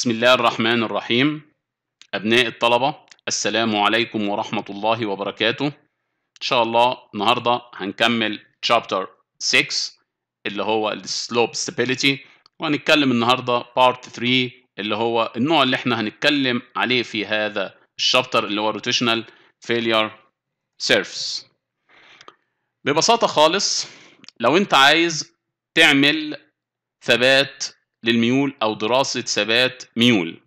بسم الله الرحمن الرحيم أبناء الطلبة السلام عليكم ورحمة الله وبركاته إن شاء الله النهاردة هنكمل chapter 6 اللي هو السلوب stability وهنتكلم النهاردة part 3 اللي هو النوع اللي احنا هنتكلم عليه في هذا الشابتر اللي هو rotational failure surface ببساطة خالص لو انت عايز تعمل ثبات للميول أو دراسة ثبات ميول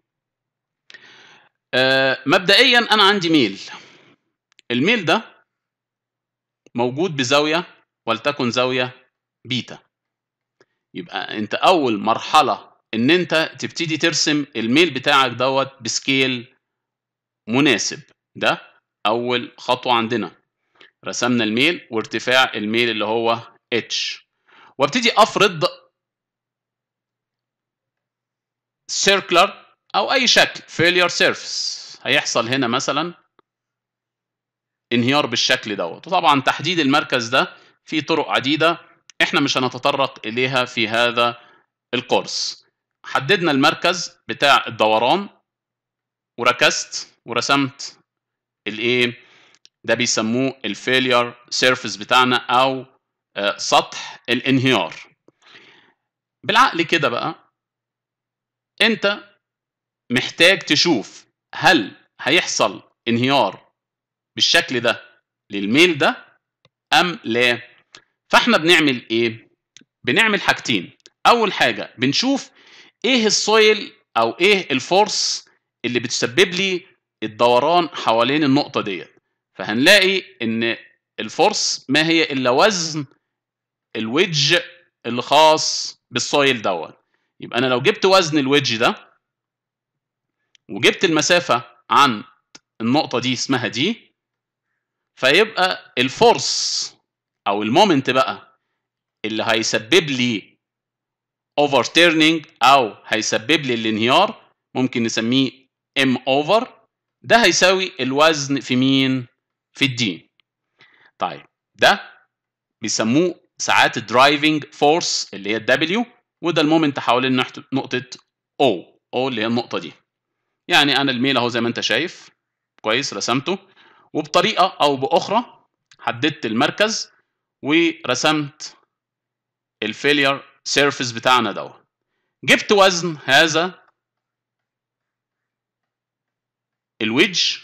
آه، مبدئيا أنا عندي ميل الميل ده موجود بزاوية ولتكن زاوية بيتا يبقى أنت أول مرحلة إن أنت تبتدي ترسم الميل بتاعك دوت بسكيل مناسب ده أول خطوة عندنا رسمنا الميل وارتفاع الميل اللي هو اتش وابتدي افرض circular أو أي شكل failure surface هيحصل هنا مثلا انهيار بالشكل دوت وطبعا تحديد المركز ده في طرق عديدة احنا مش هنتطرق إليها في هذا الكورس حددنا المركز بتاع الدوران وركزت ورسمت الايه ده بيسموه الفيلير سيرفس بتاعنا او آه، سطح الانهيار بالعقل كده بقى انت محتاج تشوف هل هيحصل انهيار بالشكل ده للميل ده ام لا فاحنا بنعمل ايه بنعمل حاجتين اول حاجه بنشوف ايه السويل او ايه الفورس اللي بتسبب لي الدوران حوالين النقطه ديت فهنلاقي ان الفورس ما هي الا وزن الوجه اللي خاص بالسويل دوت يبقى انا لو جبت وزن الويدج ده وجبت المسافه عن النقطه دي اسمها دي فيبقى الفورس او المومنت بقى اللي هيسبب لي اوفر تيرنينج او هيسبب لي الانهيار ممكن نسميه ام اوفر ده هيساوي الوزن في مين في الدي طيب ده بيسموه ساعات الدرايفنج فورس اللي هي الدبليو وده المومنت حوالين نقطة O O اللي هي النقطة دي يعني أنا الميل أهو زي ما أنت شايف كويس رسمته وبطريقة أو بأخرى حددت المركز ورسمت الفيلير سيرفيس بتاعنا دوت جبت وزن هذا الويدج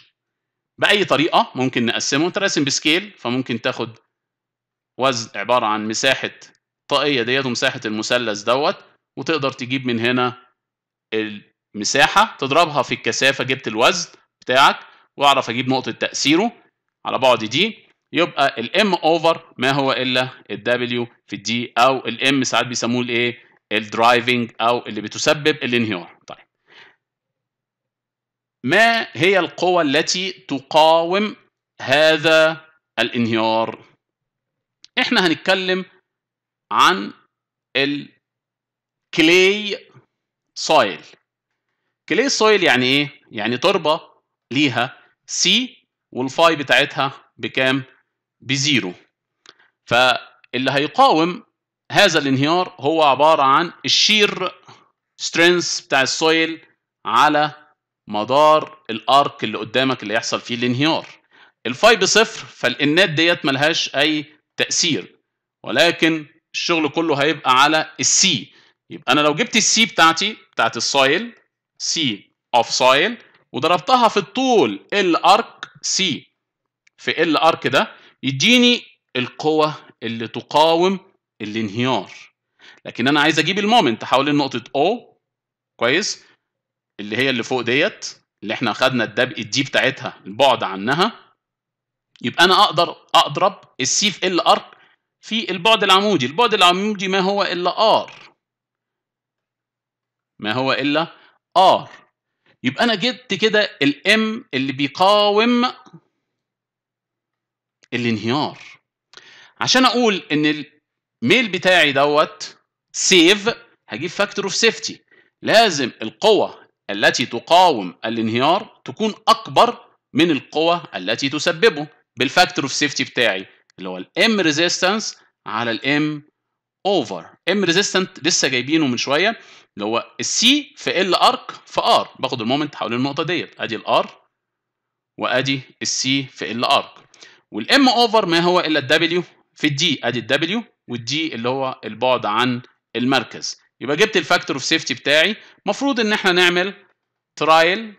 بأي طريقة ممكن نقسمه أنت راسم بسكيل فممكن تاخد وزن عبارة عن مساحة الطائيه ديت ومساحه المثلث دوت وتقدر تجيب من هنا المساحه تضربها في الكثافه جبت الوزن بتاعك واعرف اجيب نقطه تاثيره على بعد دي يبقى الام اوفر ما هو الا الدبليو في الدي او الام ساعات بيسموه الايه الدرايفنج او اللي بتسبب الانهيار طيب ما هي القوى التي تقاوم هذا الانهيار احنا هنتكلم عن الكلي سويل كلي سويل يعني ايه؟ يعني تربة ليها سي والفاي بتاعتها بكام؟ بزيرو فاللي هيقاوم هذا الانهيار هو عبارة عن الشير سترينث بتاع السويل على مدار الارك اللي قدامك اللي هيحصل فيه الانهيار الفاي بصفر فالانات ديت ملهاش اي تأثير ولكن الشغل كله هيبقى على السي يبقى انا لو جبت السي بتاعتي بتاعت السايل سي اوف سايل وضربتها في الطول ال ارك سي في ال ارك ده يديني القوه اللي تقاوم الانهيار لكن انا عايز اجيب المومنت حوالين نقطه او كويس اللي هي اللي فوق ديت اللي احنا خدنا الدب الدي بتاعتها البعد عنها يبقى انا اقدر اضرب السي في ال ارك في البعد العمودي البعد العمودي ما هو إلا R ما هو إلا R يبقى أنا جبت كده الام اللي بيقاوم الانهيار عشان أقول إن الميل بتاعي دوت سيف هجيب فاكتور اوف سيفتي لازم القوة التي تقاوم الانهيار تكون أكبر من القوة التي تسببه بالفاكتور اوف سيفتي بتاعي اللي هو الام ريزيستنس على الام اوفر ام ريزيستنت لسه جايبينه من شويه اللي هو السي في ال ارك في ار باخد المومنت حوالين النقطه ديت ادي الار وادي السي في ال ارك والام اوفر ما هو الا الدبليو في الدي ادي الدبليو والدي اللي هو البعد عن المركز يبقى جبت الفاكتور اوف سيفتي بتاعي المفروض ان احنا نعمل ترايل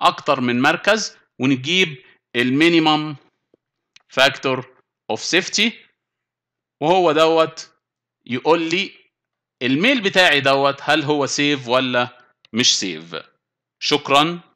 اكتر من مركز ونجيب المينيمم فاكتور اوف سيفتي وهو دوت يقول لي الميل بتاعي دوت هل هو سيف ولا مش سيف شكرا